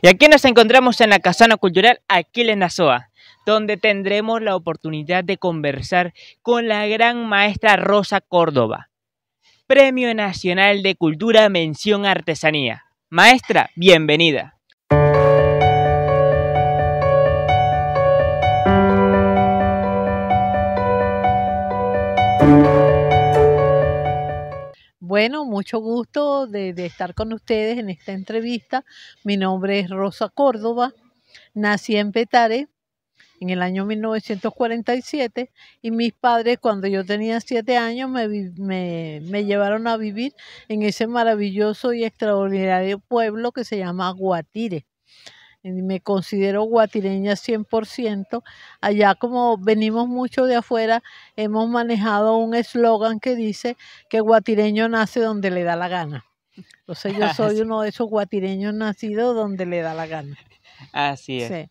Y aquí nos encontramos en la Casana Cultural Aquiles Nazoa, donde tendremos la oportunidad de conversar con la gran maestra Rosa Córdoba, Premio Nacional de Cultura Mención Artesanía. Maestra, bienvenida. bueno, mucho gusto de, estar con ustedes en esta entrevista. Mi nombre es Rosa Córdoba, nací en Petare en el año 1947 y mis padres cuando yo tenía siete años me, me, llevaron a vivir en ese maravilloso y extraordinario pueblo que se llama Guatire me considero guatireña 100%. Allá como venimos mucho de afuera, hemos manejado un eslogan que dice que guatireño nace donde le da la gana. Entonces yo soy uno de esos guatireños nacidos donde le da la gana. Así es.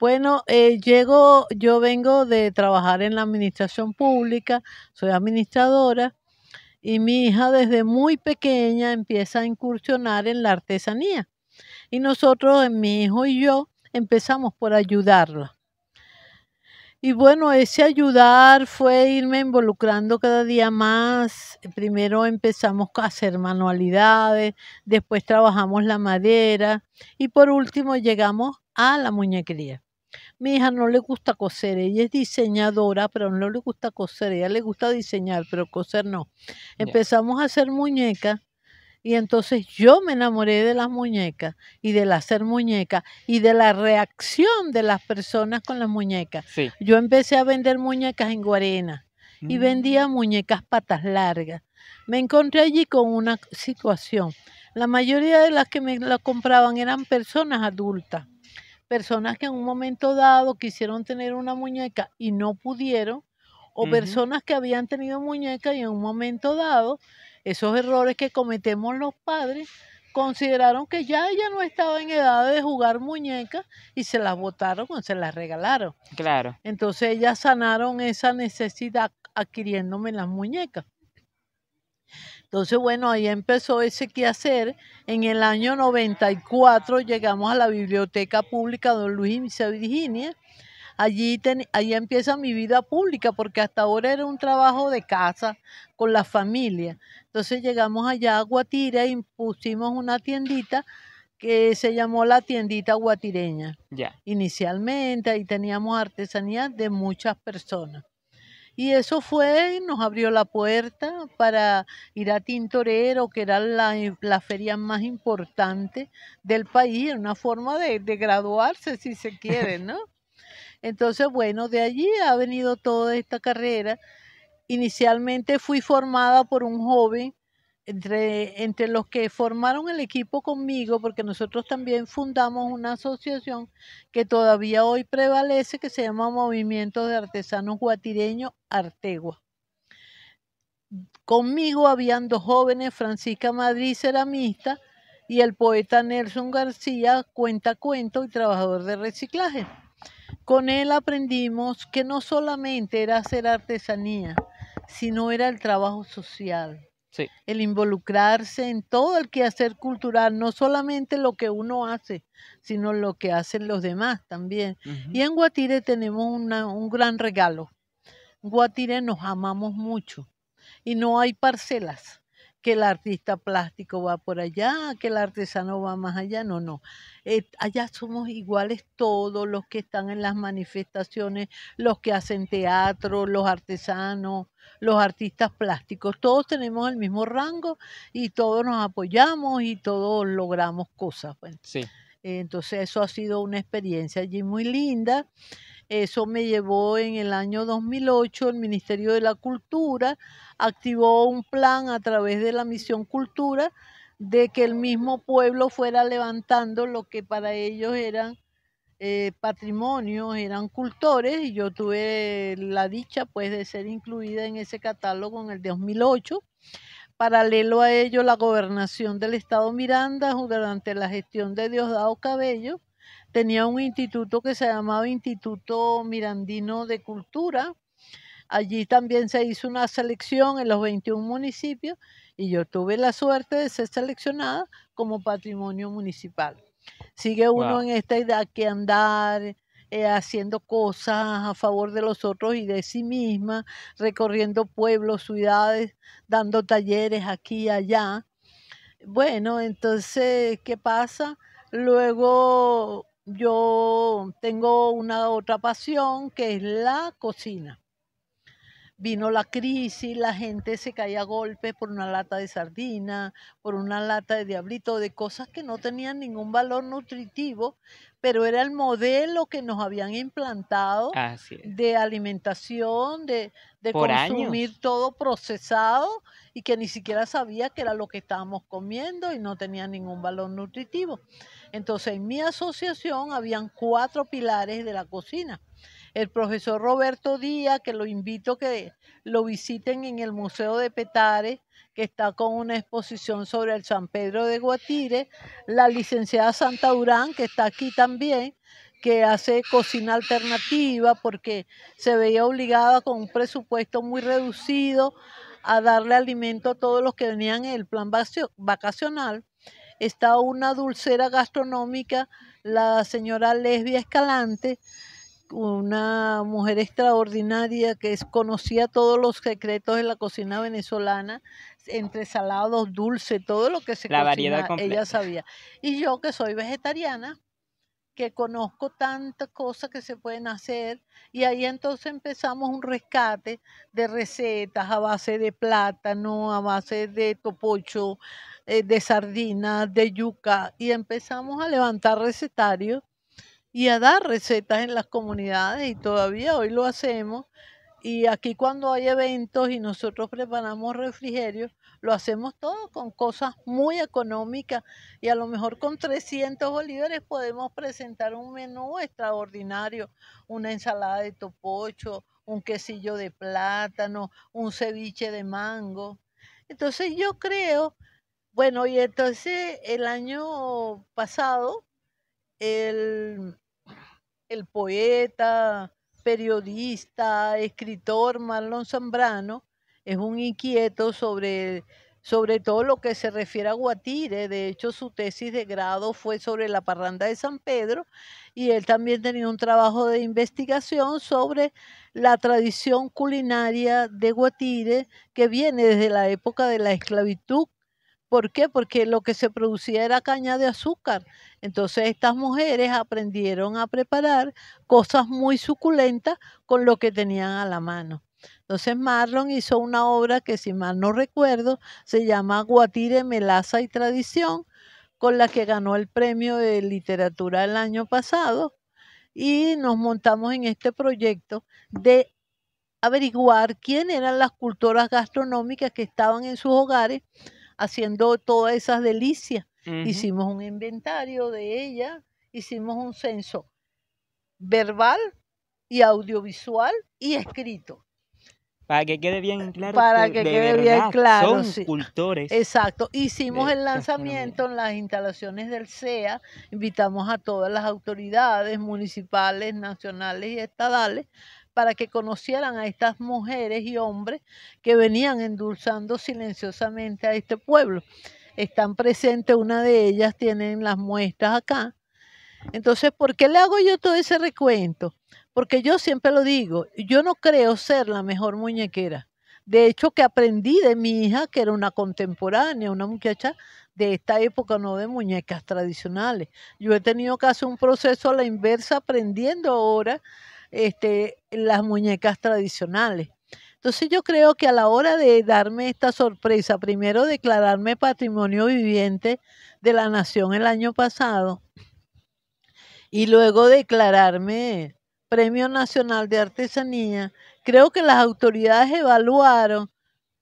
Bueno, eh, llego, yo vengo de trabajar en la administración pública, soy administradora y mi hija desde muy pequeña empieza a incursionar en la artesanía. Y nosotros, eh, mi hijo y yo, empezamos por ayudarla. Y bueno, ese ayudar fue irme involucrando cada día más. Primero empezamos a hacer manualidades, después trabajamos la madera y por último llegamos a la muñequería. Mi hija no le gusta coser, ella es diseñadora, pero no le gusta coser, ella le gusta diseñar, pero coser no. Empezamos a hacer muñecas y entonces yo me enamoré de las muñecas y del hacer muñecas y de la reacción de las personas con las muñecas. Yo empecé a vender muñecas en Guarena y mm. vendía muñecas patas largas. Me encontré allí con una situación. La mayoría de las que me la compraban eran personas adultas, personas que en un momento dado quisieron tener una muñeca y no pudieron, o personas que habían tenido muñecas y en un momento dado esos errores que cometemos los padres consideraron que ya ella no estaba en edad de jugar muñecas y se las botaron o se las regalaron. Claro. Entonces ellas sanaron esa necesidad adquiriéndome las muñecas. Entonces, bueno, ahí empezó ese quehacer. En el año 94 llegamos a la Biblioteca Pública Don Luis y Virginia Allí, empieza mi vida pública, porque hasta ahora era un trabajo de casa con la familia. Entonces llegamos allá a Guatira y pusimos una tiendita que se llamó la tiendita guatireña. Inicialmente ahí teníamos artesanía de muchas personas. Y eso fue, nos abrió la puerta para ir a Tintorero, que era la, feria más importante del país, una forma de, de graduarse, si se quiere, ¿no? Entonces, bueno, de allí ha venido toda esta carrera. Inicialmente fui formada por un joven, entre, los que formaron el equipo conmigo, porque nosotros también fundamos una asociación que todavía hoy prevalece, que se llama Movimiento de Artesanos Guatireños Artegua. Conmigo habían dos jóvenes, Francisca Madrid, ceramista, y el poeta Nelson García, cuenta cuento y trabajador de reciclaje. Con él aprendimos que no solamente era hacer artesanía, sino era el trabajo social. El involucrarse en todo el quehacer cultural, no solamente lo que uno hace, sino lo que hacen los demás también. Y en Guatire tenemos un gran regalo. Guatire nos amamos mucho y no hay parcelas que el artista plástico va por allá, que el artesano va más allá, no, no. Eh, allá somos iguales todos los que están en las manifestaciones, los que hacen teatro, los artesanos, los artistas plásticos, todos tenemos el mismo rango y todos nos apoyamos y todos logramos cosas. entonces eso ha sido una experiencia allí muy linda. Eso me llevó en el año 2008, el Ministerio de la Cultura activó un plan a través de la Misión Cultura de que el mismo pueblo fuera levantando lo que para ellos eran eh, patrimonios, eran cultores, y yo tuve la dicha pues de ser incluida en ese catálogo en el 2008. Paralelo a ello, la gobernación del estado Miranda, durante la gestión de Diosdado Cabello, tenía un instituto que se llamaba Instituto Mirandino de Cultura. Allí también se hizo una selección en los 21 municipios y yo tuve la suerte de ser seleccionada como patrimonio municipal. Sigue uno en esta edad que andar, eh, haciendo cosas a favor de los otros y de sí misma, recorriendo pueblos, ciudades, dando talleres aquí y allá. Bueno, entonces, ¿qué pasa? Luego yo tengo una otra pasión que es la cocina. Vino la crisis, la gente se caía a golpes por una lata de sardina, por una lata de diablito, de cosas que no tenían ningún valor nutritivo, pero era el modelo que nos habían implantado de alimentación, de, de consumir todo procesado y que ni siquiera sabía que era lo que estábamos comiendo y no tenía ningún valor nutritivo. Entonces, en mi asociación habían cuatro pilares de la cocina. El profesor Roberto Díaz, que lo invito a que lo visiten en el Museo de Petare, que está con una exposición sobre el San Pedro de Guatire, la licenciada Santa Durán, que está aquí también, que hace cocina alternativa porque se veía obligada con un presupuesto muy reducido a darle alimento a todos los que venían en el plan vacacional. Está una dulcera gastronómica, la señora Lesbia Escalante, una mujer extraordinaria que conocía todos los secretos de la cocina venezolana, entre salados, dulce, todo lo que se la cocina, variedad ella sabía. Y yo que soy vegetariana, que conozco tantas cosas que se pueden hacer y ahí entonces empezamos un rescate de recetas a base de plátano, a base de topocho, eh, de sardinas, de yuca y empezamos a levantar recetarios y a dar recetas en las comunidades y todavía hoy lo hacemos y aquí cuando hay eventos y nosotros preparamos refrigerios, lo hacemos todo con cosas muy económicas y a lo mejor con 300 bolívares podemos presentar un menú extraordinario, una ensalada de topocho, un quesillo de plátano, un ceviche de mango. Entonces yo creo, bueno, y entonces el año pasado el, el poeta periodista, escritor Marlon Zambrano, es un inquieto sobre, sobre todo lo que se refiere a Guatire. De hecho, su tesis de grado fue sobre la parranda de San Pedro y él también tenía un trabajo de investigación sobre la tradición culinaria de Guatire que viene desde la época de la esclavitud ¿Por qué? Porque lo que se producía era caña de azúcar. Entonces estas mujeres aprendieron a preparar cosas muy suculentas con lo que tenían a la mano. Entonces Marlon hizo una obra que si mal no recuerdo se llama Guatire, Melaza y Tradición, con la que ganó el premio de literatura el año pasado y nos montamos en este proyecto de averiguar quién eran las culturas gastronómicas que estaban en sus hogares haciendo todas esas delicias. Hicimos un inventario de ella, hicimos un censo verbal y audiovisual y escrito. Para que quede bien eh, claro. Para que, quede bien claro. Son sí. Exacto. Hicimos el lanzamiento en las instalaciones del CEA. Invitamos a todas las autoridades municipales, nacionales y estadales para que conocieran a estas mujeres y hombres que venían endulzando silenciosamente a este pueblo. Están presentes, una de ellas tienen las muestras acá. Entonces, ¿por qué le hago yo todo ese recuento? Porque yo siempre lo digo, yo no creo ser la mejor muñequera. De hecho, que aprendí de mi hija, que era una contemporánea, una muchacha de esta época, no de muñecas tradicionales. Yo he tenido que hacer un proceso a la inversa, aprendiendo ahora este, las muñecas tradicionales. Entonces yo creo que a la hora de darme esta sorpresa, primero declararme patrimonio viviente de la nación el año pasado y luego declararme Premio Nacional de Artesanía, creo que las autoridades evaluaron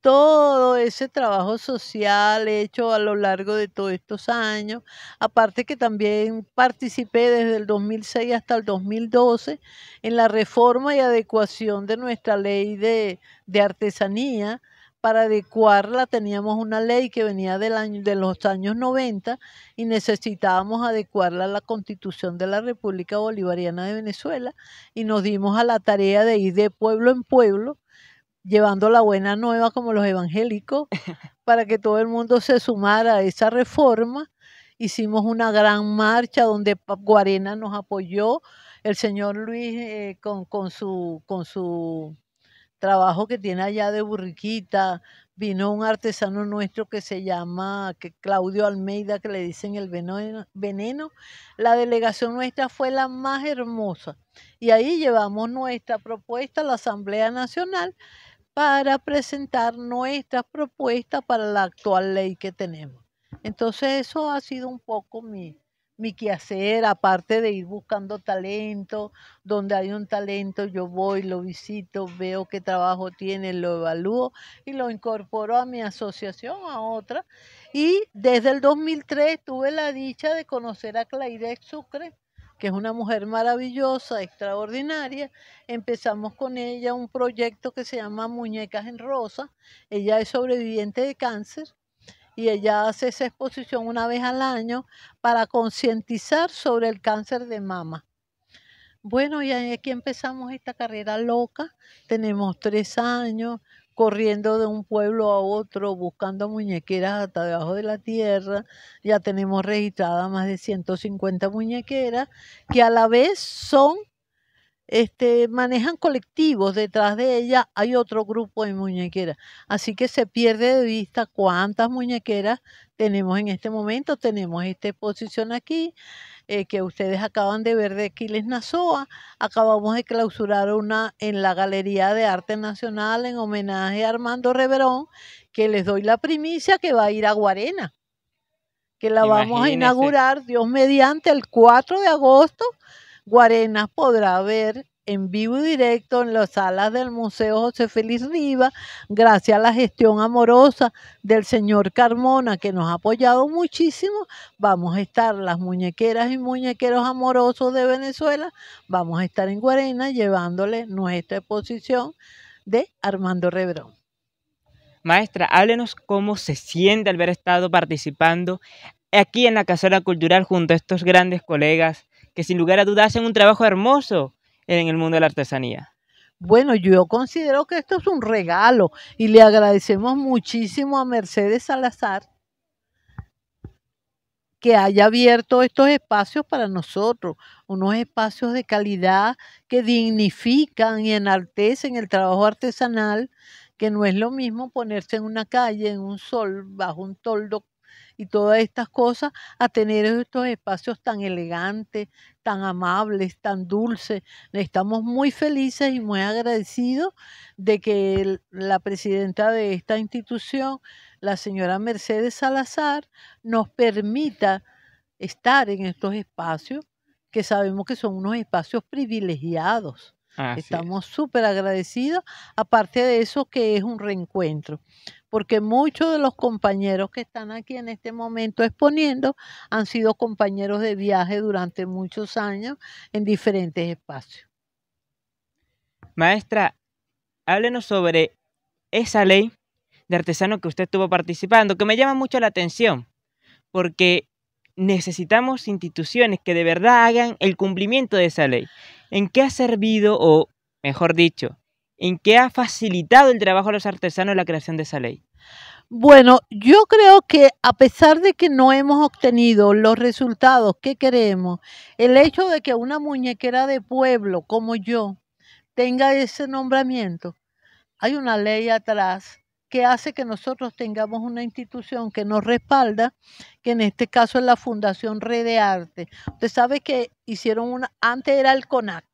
todo ese trabajo social hecho a lo largo de todos estos años. Aparte que también participé desde el 2006 hasta el 2012 en la reforma y adecuación de nuestra ley de, artesanía. Para adecuarla teníamos una ley que venía del año, de los años 90 y necesitábamos adecuarla a la constitución de la República Bolivariana de Venezuela y nos dimos a la tarea de ir de pueblo en pueblo llevando la buena nueva como los evangélicos, para que todo el mundo se sumara a esa reforma. Hicimos una gran marcha donde Guarena nos apoyó, el señor Luis eh, con, su, con su trabajo que tiene allá de burriquita, vino un artesano nuestro que se llama que Claudio Almeida, que le dicen el veneno. La delegación nuestra fue la más hermosa. Y ahí llevamos nuestra propuesta a la Asamblea Nacional para presentar nuestras propuestas para la actual ley que tenemos. Entonces eso ha sido un poco mi, mi quehacer, aparte de ir buscando talento, donde hay un talento yo voy, lo visito, veo qué trabajo tiene, lo evalúo y lo incorporo a mi asociación, a otra. Y desde el 2003 tuve la dicha de conocer a Clairex Sucre, que es una mujer maravillosa, extraordinaria. Empezamos con ella un proyecto que se llama Muñecas en Rosa. Ella es sobreviviente de cáncer y ella hace esa exposición una vez al año para concientizar sobre el cáncer de mama. Bueno, y aquí empezamos esta carrera loca. Tenemos tres años, corriendo de un pueblo a otro, buscando muñequeras hasta debajo de la tierra. Ya tenemos registradas más de 150 muñequeras que a la vez son, este, manejan colectivos. Detrás de ella hay otro grupo de muñequeras. Así que se pierde de vista cuántas muñequeras tenemos en este momento. Tenemos esta exposición aquí. Eh, que ustedes acaban de ver de Quiles Nazoa. Acabamos de clausurar una en la Galería de Arte Nacional en homenaje a Armando Reverón, que les doy la primicia que va a ir a Guarena, que la vamos a inaugurar, Dios mediante, el 4 de agosto. Guarena podrá ver en vivo y directo en las salas del Museo José Félix Riva, gracias a la gestión amorosa del señor Carmona, que nos ha apoyado muchísimo. Vamos a estar las muñequeras y muñequeros amorosos de Venezuela, vamos a estar en Guarena llevándole nuestra exposición de Armando Rebrón. Maestra, háblenos cómo se siente al haber estado participando aquí en la Casera Cultural junto a estos grandes colegas que sin lugar a dudas hacen un trabajo hermoso en el mundo de la artesanía? Bueno, yo considero que esto es un regalo y le agradecemos muchísimo a Mercedes Salazar que haya abierto estos espacios para nosotros, unos espacios de calidad que dignifican y enaltecen el trabajo artesanal, que no es lo mismo ponerse en una calle, en un sol, bajo un toldo y todas estas cosas, a tener estos espacios tan elegantes, tan amables, tan dulces. Estamos muy felices y muy agradecidos de que la presidenta de esta institución, la señora Mercedes Salazar, nos permita estar en estos espacios que sabemos que son unos espacios privilegiados. Estamos súper agradecidos, aparte de eso que es un reencuentro porque muchos de los compañeros que están aquí en este momento exponiendo han sido compañeros de viaje durante muchos años en diferentes espacios. Maestra, háblenos sobre esa ley de artesano que usted estuvo participando, que me llama mucho la atención, porque necesitamos instituciones que de verdad hagan el cumplimiento de esa ley. ¿En qué ha servido o, mejor dicho, en qué ha facilitado el trabajo a los artesanos la creación de esa ley. Bueno, yo creo que a pesar de que no hemos obtenido los resultados que queremos, el hecho de que una muñequera de pueblo como yo tenga ese nombramiento, hay una ley atrás que hace que nosotros tengamos una institución que nos respalda, que en este caso es la Fundación Red de Arte. Usted sabe que hicieron una, antes era el CONAC,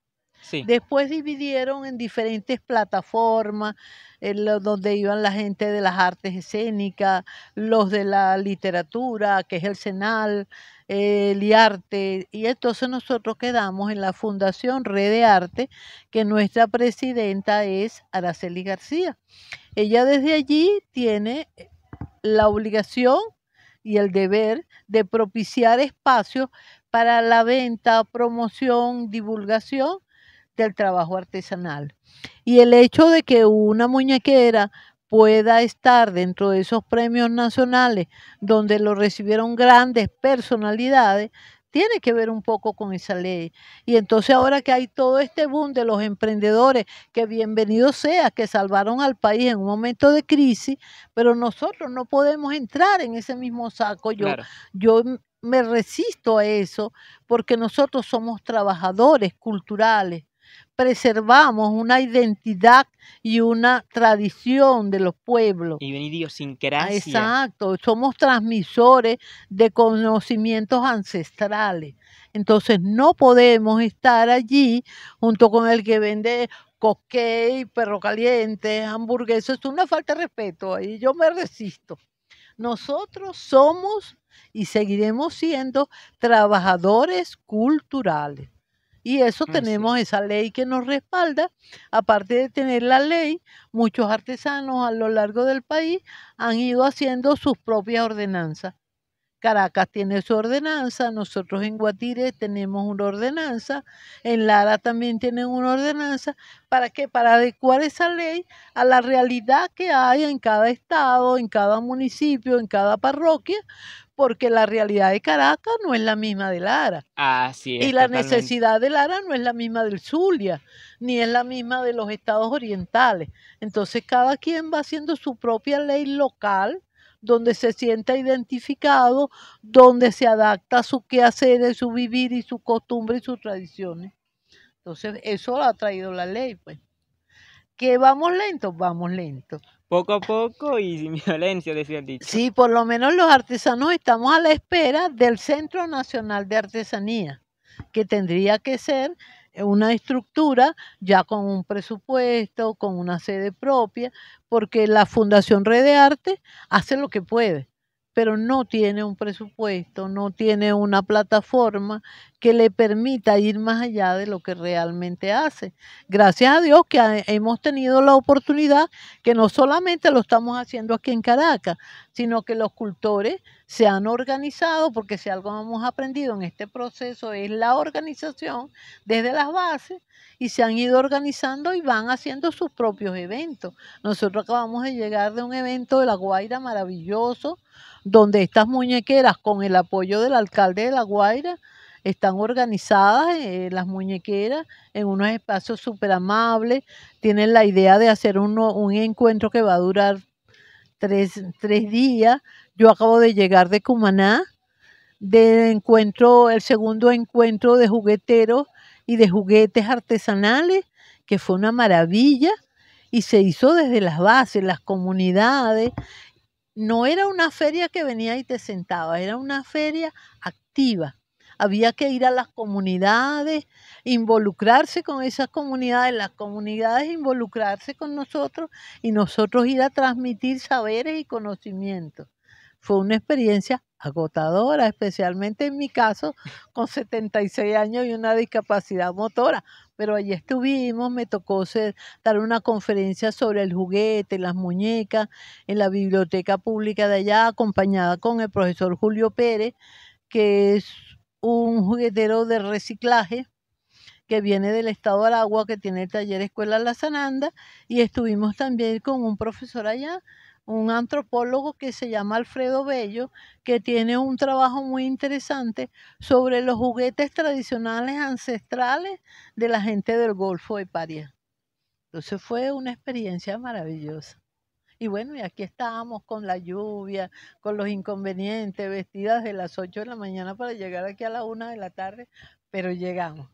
Después dividieron en diferentes plataformas, en donde iban la gente de las artes escénicas, los de la literatura, que es el Senal, el IARTE, y entonces nosotros quedamos en la Fundación Red de Arte, que nuestra presidenta es Araceli García. Ella desde allí tiene eh, la obligación y el deber de propiciar espacios para la venta, promoción, divulgación del trabajo artesanal. Y el hecho de que una muñequera pueda estar dentro de esos premios nacionales donde lo recibieron grandes personalidades, tiene que ver un poco con esa ley. Y entonces ahora que hay todo este boom de los emprendedores, que bienvenidos sea, que salvaron al país en un momento de crisis, pero nosotros no podemos entrar en ese mismo saco. Yo, yo me resisto a eso porque nosotros somos trabajadores culturales preservamos una identidad y una tradición de los pueblos. Y sin idiosincrasia. Exacto, somos transmisores de conocimientos ancestrales. Entonces no podemos estar allí junto con el que vende coque perro caliente, hamburguesas. Es una falta de respeto, y yo me resisto. Nosotros somos y seguiremos siendo trabajadores culturales. Y eso ah, tenemos esa ley que nos respalda. Aparte de tener la ley, muchos artesanos a lo largo del país han ido haciendo sus propias ordenanzas. Caracas tiene su ordenanza, nosotros en Guatire tenemos una ordenanza, en Lara también tienen una ordenanza, ¿para que Para adecuar esa ley a la realidad que hay en cada estado, en cada municipio, en cada parroquia, porque la realidad de Caracas no es la misma de Lara. Así Y la necesidad de Lara no es la misma del Zulia, ni es la misma de los estados orientales. Entonces cada quien va haciendo su propia ley local donde se sienta identificado, donde se adapta a su quehacer, su vivir y su costumbre y sus tradiciones. Entonces, eso lo ha traído la ley, pues. ¿Que vamos lentos? Vamos lentos poco a poco y sin violencia, decía el dicho. Sí, por lo menos los artesanos estamos a la espera del Centro Nacional de Artesanía, que tendría que ser una estructura ya con un presupuesto, con una sede propia, porque la Fundación Red de Arte hace lo que puede, pero no tiene un presupuesto, no tiene una plataforma que le permita ir más allá de lo que realmente hace. Gracias a Dios que hemos tenido la oportunidad que no solamente lo estamos haciendo aquí en Caracas, sino que los cultores se han organizado, porque si algo hemos aprendido en este proceso es la organización desde las bases y se han ido organizando y van haciendo sus propios eventos. Nosotros acabamos de llegar de un evento de La Guaira maravilloso, donde estas muñequeras con el apoyo del alcalde de La Guaira, están organizadas eh, las muñequeras en unos espacios súper amables, tienen la idea de hacer un encuentro que va a durar tres, días. Yo acabo de llegar de Cumaná, del encuentro, el segundo encuentro de jugueteros y de juguetes artesanales, que fue una maravilla, y se hizo desde las bases, las comunidades. No era una feria que venía y te sentaba, era una feria activa había que ir a las comunidades, involucrarse con esas comunidades, las comunidades involucrarse con nosotros y nosotros ir a transmitir saberes y conocimientos. Fue una experiencia agotadora, especialmente en mi caso, con 76 años y una discapacidad motora. Pero allí estuvimos, me tocó dar una conferencia sobre el juguete, las muñecas, en la biblioteca pública de allá, acompañada con el profesor Julio Pérez, que es un juguetero de reciclaje que viene del estado de Aragua, que tiene el taller Escuela La Sananda, y estuvimos también con un profesor allá, un antropólogo que se llama Alfredo Bello, que tiene un trabajo muy interesante sobre los juguetes tradicionales ancestrales de la gente del Golfo de Paria. Entonces fue una experiencia maravillosa. Y bueno, y aquí estábamos con la lluvia, con los inconvenientes, vestidas de las 8 de la mañana para llegar aquí a las 1 de la tarde, pero llegamos.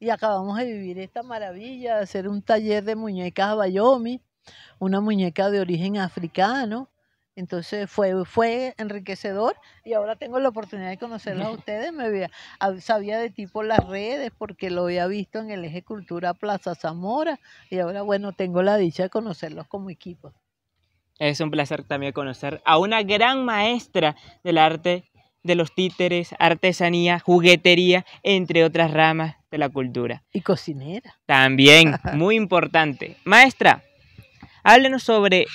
Y acabamos de vivir esta maravilla, de hacer un taller de muñecas a Bayomi, una muñeca de origen africano. Entonces fue, fue enriquecedor y ahora tengo la oportunidad de conocerlos a ustedes. Me había, sabía de tipo las redes porque lo había visto en el eje Cultura Plaza Zamora y ahora, bueno, tengo la dicha de conocerlos como equipo. Es un placer también conocer a una gran maestra del arte de los títeres, artesanía, juguetería, entre otras ramas de la cultura. Y cocinera. También, muy importante. Maestra, háblenos sobre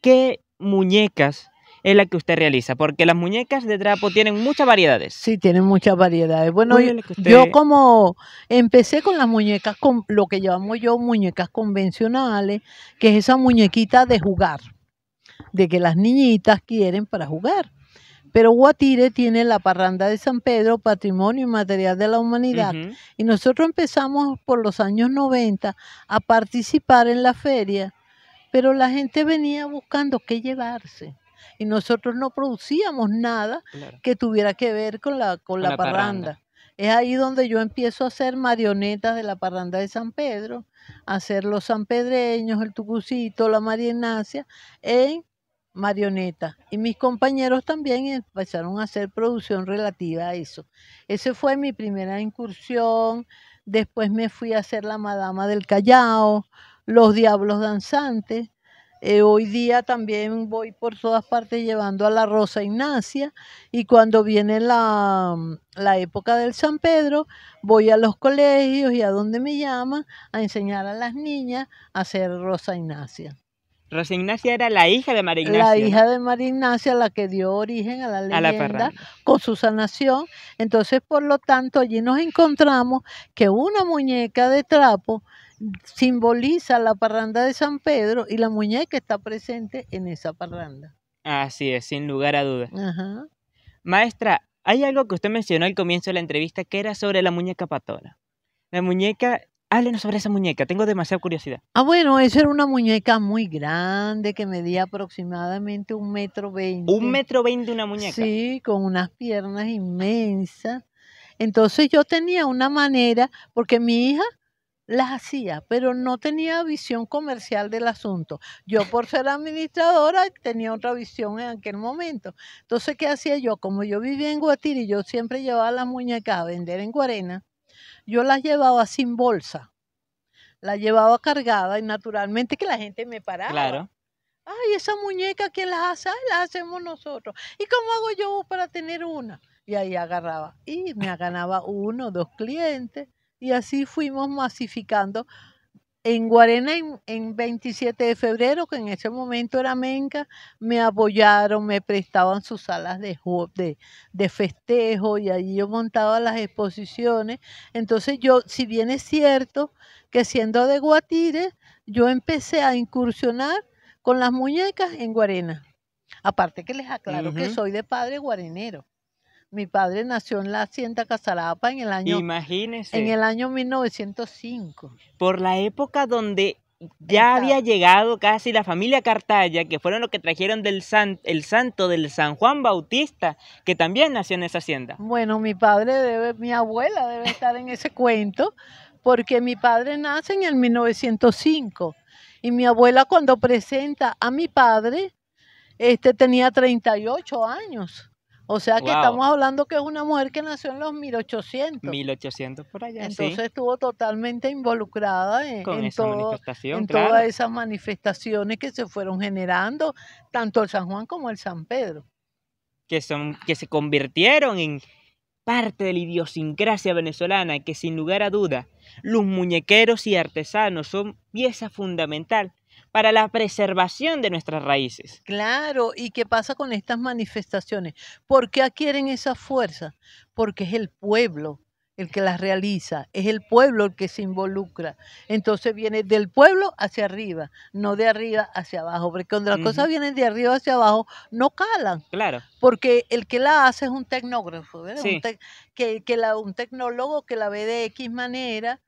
qué muñecas es la que usted realiza? Porque las muñecas de trapo tienen muchas variedades. Sí, tienen muchas variedades. Bueno, yo, como empecé con las muñecas, con lo que llamamos yo muñecas convencionales, que es esa muñequita de jugar, de que las niñitas quieren para jugar. Pero Guatire tiene la parranda de San Pedro, patrimonio inmaterial de la humanidad. Y nosotros empezamos por los años 90 a participar en la feria, pero la gente venía buscando qué llevarse y nosotros no producíamos nada que tuviera que ver con la, con, la, parranda. Es ahí donde yo empiezo a hacer marionetas de la parranda de San Pedro, a hacer los sanpedreños, el tucucito, la marienacia, en marionetas. Y mis compañeros también empezaron a hacer producción relativa a eso. Esa fue mi primera incursión. Después me fui a hacer la Madama del Callao, los Diablos Danzantes, eh, hoy día también voy por todas partes llevando a la Rosa Ignacia y cuando viene mm, la, época del San Pedro, voy a los colegios y a donde me llaman a enseñar a las niñas a hacer Rosa Ignacia. Rosa Ignacia era la hija de María Ignacia. La hija de María Ignacia, la que dio origen a la leyenda la con su sanación. Entonces, por lo tanto, allí nos encontramos que una muñeca de trapo simboliza la parranda de San Pedro y la muñeca está presente en esa parranda. Así es, sin lugar a dudas. Maestra, hay algo que usted mencionó al comienzo de la entrevista que era sobre la muñeca patona. La muñeca, háblenos sobre esa muñeca, tengo demasiada curiosidad. Ah, bueno, esa era una muñeca muy grande que medía aproximadamente un metro veinte. Un metro veinte una muñeca. Sí, con unas piernas inmensas. Entonces yo tenía una manera, porque mi hija las hacía, pero no tenía visión comercial del asunto. Yo por ser administradora tenía otra visión en aquel momento. Entonces, ¿qué hacía yo? Como yo vivía en Guatire y yo siempre llevaba las muñecas a vender en Guarena, yo las llevaba sin bolsa, las llevaba cargada y naturalmente que la gente me paraba. Claro. Ay, esa muñeca, que las hace? las hacemos nosotros. ¿Y cómo hago yo para tener una? Y ahí agarraba. Y me ganaba uno, dos clientes y así fuimos masificando en Guarena, en, 27 de febrero, que en ese momento era Menca, me apoyaron, me prestaban sus salas de, festejo y allí yo montaba las exposiciones. Entonces yo, si bien es cierto que siendo de Guatire, yo empecé a incursionar con las muñecas en Guarena. Aparte que les aclaro que soy de padre guarenero. Mi padre nació en la hacienda Casarapa en el año Imagínese. En el año 1905. Por la época donde ya había llegado casi la familia Cartaya, que fueron los que trajeron del el santo del San Juan Bautista, que también nació en esa hacienda. Bueno, mi padre debe, mi abuela debe estar en ese cuento, porque mi padre nace en el 1905 y mi abuela cuando presenta a mi padre, este tenía 38 años. O sea que estamos hablando que es una mujer que nació en los 1800. 1800 por allá. Entonces estuvo totalmente involucrada e-, en, todas esas manifestaciones que se fueron generando, tanto el San Juan como el San Pedro. Que, son, que se convirtieron en parte de la idiosincrasia venezolana, que sin lugar a duda, los muñequeros y artesanos son pieza fundamental para la preservación de nuestras raíces. Claro, ¿y qué pasa con estas manifestaciones? ¿Por qué adquieren esa fuerza? Porque es el pueblo el que las realiza, es el pueblo el que se involucra. Entonces viene del pueblo hacia arriba, no de arriba hacia abajo, porque cuando las cosas vienen de arriba hacia abajo, no calan. Claro. Porque el que la hace es un tecnógrafo, que, que la, un tecnólogo que la ve de X manera,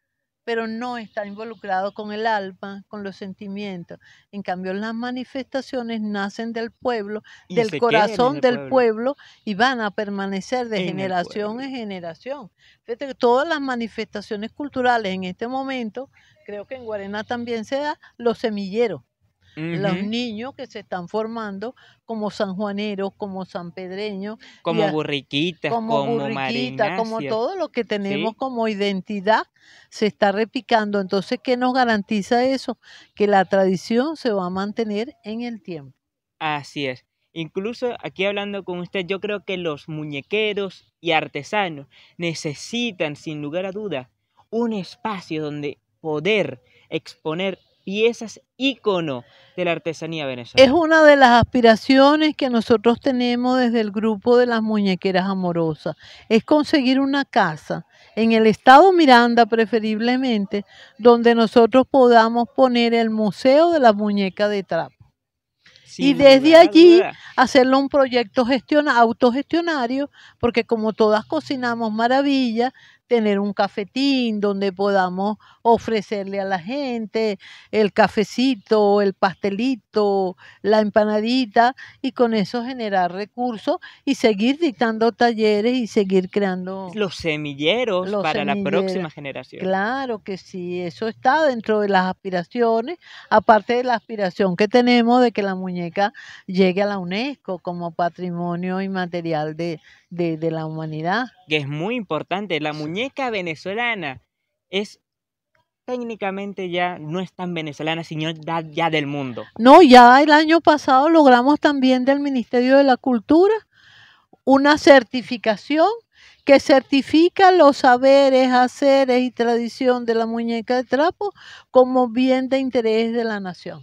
pero no está involucrado con el alma, con los sentimientos. En cambio, las manifestaciones nacen del pueblo, del corazón del pueblo. y van a permanecer de generación en generación. Fíjate que todas las manifestaciones culturales en este momento, creo que en Guarena también se da, los semilleros los niños que se están formando como sanjuaneros, como sanpedreños. Como burriquitas, como, como como todo lo que tenemos como identidad se está repicando. Entonces, ¿qué nos garantiza eso? Que la tradición se va a mantener en el tiempo. Así es. Incluso aquí hablando con usted, yo creo que los muñequeros y artesanos necesitan, sin lugar a duda, un espacio donde poder exponer y es ícono de la artesanía venezolana. Es una de las aspiraciones que nosotros tenemos desde el grupo de las muñequeras amorosas, es conseguir una casa en el estado Miranda preferiblemente, donde nosotros podamos poner el museo de la muñeca de trapo. y desde allí hacerlo un proyecto autogestionario, porque como todas cocinamos maravilla, tener un cafetín donde podamos ofrecerle a la gente el cafecito, el pastelito, la empanadita y con eso generar recursos y seguir dictando talleres y seguir creando los semilleros para la próxima generación. Claro que sí, eso está dentro de las aspiraciones, aparte de la aspiración que tenemos de que la muñeca llegue a la UNESCO como patrimonio inmaterial de, de, la humanidad. Que es muy importante. La muñeca venezolana es técnicamente ya no es tan venezolana, sino ya, del mundo. No, ya el año pasado logramos también del Ministerio de la Cultura una certificación que certifica los saberes, haceres y tradición de la muñeca de trapo como bien de interés de la nación.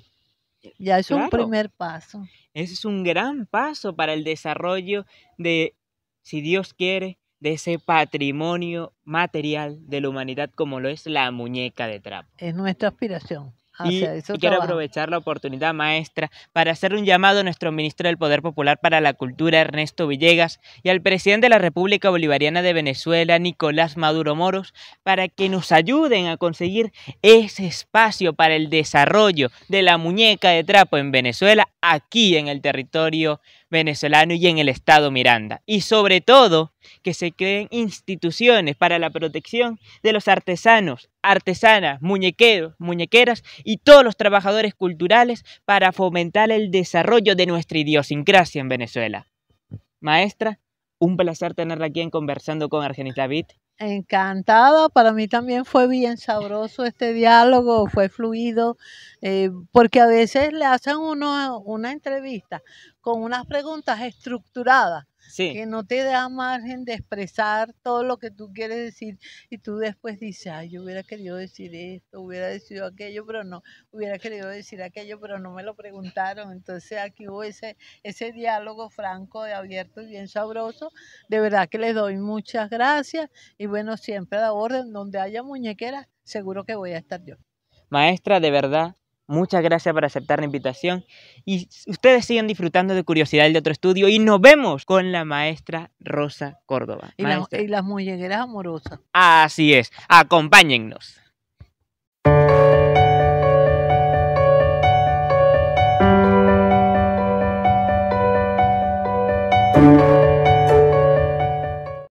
Ya es un primer paso. Ese es un gran paso para el desarrollo de si Dios quiere, de ese patrimonio material de la humanidad como lo es la muñeca de trapo. Es nuestra aspiración. Y, quiero aprovechar la oportunidad, maestra, para hacer un llamado a nuestro ministro del Poder Popular para la Cultura, Ernesto Villegas, y al presidente de la República Bolivariana de Venezuela, Nicolás Maduro Moros, para que nos ayuden a conseguir ese espacio para el desarrollo de la muñeca de trapo en Venezuela, aquí en el territorio venezolano y en el Estado Miranda. Y sobre todo, que se creen instituciones para la protección de los artesanos, artesanas, muñequeros, muñequeras y todos los trabajadores culturales para fomentar el desarrollo de nuestra idiosincrasia en Venezuela. Maestra, un placer tenerla aquí en Conversando con Argenis David. Encantada, para mí también fue bien sabroso este diálogo, fue fluido, eh, porque a veces le hacen uno una entrevista con unas preguntas estructuradas que no te da margen de expresar todo lo que tú quieres decir y tú después dices, ay, yo hubiera querido decir esto, hubiera decidido aquello, pero no, hubiera querido decir aquello, pero no me lo preguntaron. Entonces aquí hubo ese, ese diálogo franco, de abierto y bien sabroso. De verdad que les doy muchas gracias y bueno, siempre a la orden, donde haya muñequera, seguro que voy a estar yo. Maestra, de verdad, Muchas gracias por aceptar la invitación y ustedes siguen disfrutando de Curiosidad de otro estudio y nos vemos con la maestra Rosa Córdoba. Y, La, las amorosa amorosas. Así es, acompáñennos.